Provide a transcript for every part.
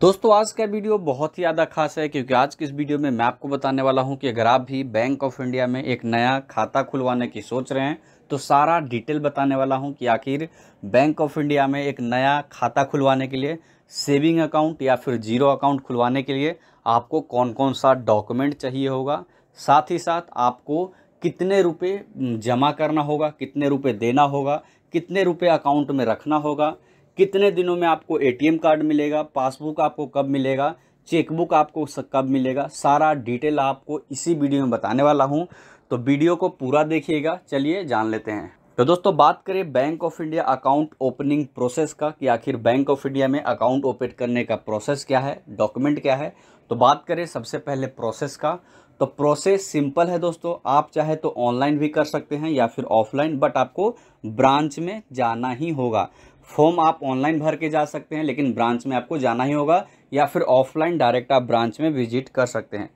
दोस्तों आज का वीडियो बहुत ही ज़्यादा खास है क्योंकि आज की इस वीडियो में मैं आपको बताने वाला हूं कि अगर आप भी बैंक ऑफ इंडिया में एक नया खाता खुलवाने की सोच रहे हैं तो सारा डिटेल बताने वाला हूं कि आखिर बैंक ऑफ इंडिया में एक नया खाता खुलवाने के लिए सेविंग अकाउंट या फिर जीरो अकाउंट खुलवाने के लिए आपको कौन कौन सा डॉक्यूमेंट चाहिए होगा साथ ही साथ आपको कितने रुपये जमा करना होगा कितने रुपये देना होगा कितने रुपये अकाउंट में रखना होगा कितने दिनों में आपको एटीएम कार्ड मिलेगा पासबुक आपको कब मिलेगा चेकबुक आपको कब मिलेगा सारा डिटेल आपको इसी वीडियो में बताने वाला हूँ तो वीडियो को पूरा देखिएगा चलिए जान लेते हैं तो दोस्तों बात करें bank of India account opening process का कि आखिर बैंक ऑफ इंडिया में अकाउंट ओपन करने का प्रोसेस क्या है डॉक्यूमेंट क्या है तो बात करें सबसे पहले प्रोसेस का तो प्रोसेस सिंपल है दोस्तों आप चाहे तो ऑनलाइन भी कर सकते हैं या फिर ऑफलाइन बट आपको ब्रांच में जाना ही होगा फॉर्म आप ऑनलाइन भर के जा सकते हैं लेकिन ब्रांच में आपको जाना ही होगा या फिर ऑफलाइन डायरेक्ट आप ब्रांच में विजिट कर सकते हैं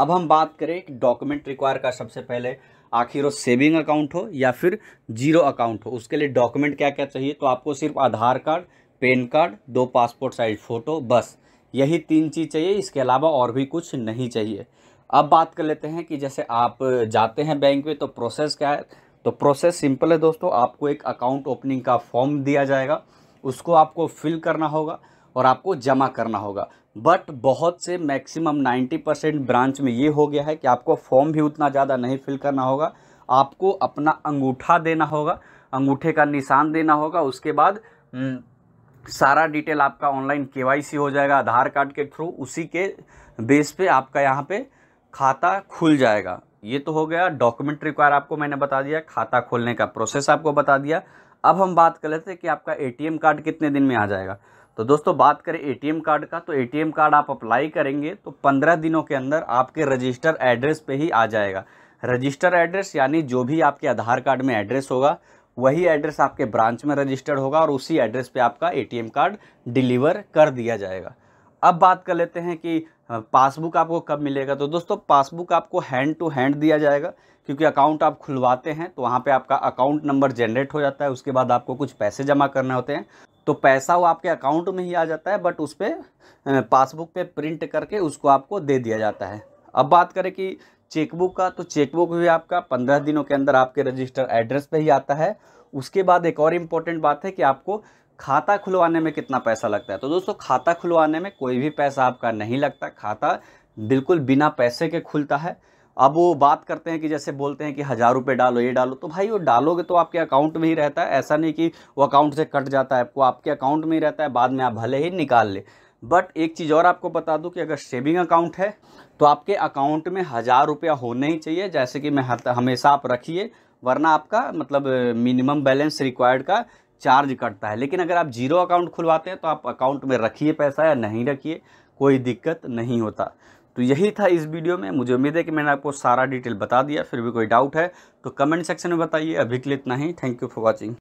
अब हम बात करें कि डॉक्यूमेंट रिक्वायर का सबसे पहले आखिर वो सेविंग अकाउंट हो या फिर जीरो अकाउंट हो उसके लिए डॉक्यूमेंट क्या क्या चाहिए तो आपको सिर्फ आधार कार्ड पेन कार्ड दो पासपोर्ट साइज फ़ोटो बस यही तीन चीज़ चाहिए इसके अलावा और भी कुछ नहीं चाहिए अब बात कर लेते हैं कि जैसे आप जाते हैं बैंक में तो प्रोसेस क्या है तो प्रोसेस सिंपल है दोस्तों आपको एक अकाउंट ओपनिंग का फॉर्म दिया जाएगा उसको आपको फिल करना होगा और आपको जमा करना होगा बट बहुत से मैक्सिमम 90 परसेंट ब्रांच में ये हो गया है कि आपको फॉर्म भी उतना ज़्यादा नहीं फिल करना होगा आपको अपना अंगूठा देना होगा अंगूठे का निशान देना होगा उसके बाद हम्म, सारा डिटेल आपका ऑनलाइन के हो जाएगा आधार कार्ड के थ्रू उसी के बेस पे आपका यहाँ पे खाता खुल जाएगा ये तो हो गया डॉक्यूमेंट रिक्वायर आपको मैंने बता दिया खाता खोलने का प्रोसेस आपको बता दिया अब हम बात कर लेते हैं कि आपका एटीएम कार्ड कितने दिन में आ जाएगा तो दोस्तों बात करें एटीएम कार्ड का तो एटीएम कार्ड आप अप्लाई करेंगे तो पंद्रह दिनों के अंदर आपके रजिस्टर एड्रेस पर ही आ जाएगा रजिस्टर एड्रेस यानी जो भी आपके आधार कार्ड में एड्रेस होगा वही एड्रेस आपके ब्रांच में रजिस्टर्ड होगा और उसी एड्रेस पे आपका एटीएम कार्ड डिलीवर कर दिया जाएगा अब बात कर लेते हैं कि हाँ, पासबुक आपको कब मिलेगा तो दोस्तों पासबुक आपको हैंड टू हैंड दिया जाएगा क्योंकि अकाउंट आप खुलवाते हैं तो वहाँ पे आपका अकाउंट नंबर जनरेट हो जाता है उसके बाद आपको कुछ पैसे जमा करने होते हैं तो पैसा वो आपके अकाउंट में ही आ जाता है बट उस पर पासबुक पे प्रिंट करके उसको आपको दे दिया जाता है अब बात करें कि चेकबुक का तो चेकबुक भी आपका पंद्रह दिनों के अंदर आपके रजिस्टर एड्रेस पर ही आता है उसके बाद एक और इम्पोर्टेंट बात है कि आपको खाता खुलवाने में कितना पैसा लगता है तो दोस्तों खाता खुलवाने में कोई भी पैसा आपका नहीं लगता खाता बिल्कुल बिना पैसे के खुलता है अब वो बात करते हैं कि जैसे बोलते हैं कि हज़ार रुपये डालो ये डालो तो भाई वो डालोगे तो आपके अकाउंट में ही रहता है ऐसा नहीं कि वो अकाउंट से कट जाता है आपको आपके अकाउंट में ही रहता है बाद में आप भले ही निकाल ले बट एक चीज़ और आपको बता दूं कि अगर सेविंग अकाउंट है तो आपके अकाउंट में हज़ार रुपया होना ही चाहिए जैसे कि मैं हमेशा आप रखिए वरना आपका मतलब मिनिमम बैलेंस रिक्वायर्ड का चार्ज कटता है लेकिन अगर आप जीरो अकाउंट खुलवाते हैं तो आप अकाउंट में रखिए पैसा या नहीं रखिए कोई दिक्कत नहीं होता तो यही था इस वीडियो में मुझे उम्मीद है कि मैंने आपको सारा डिटेल बता दिया फिर भी कोई डाउट है तो कमेंट सेक्शन में बताइए अभी के लिए इतना ही थैंक यू फॉर वॉचिंग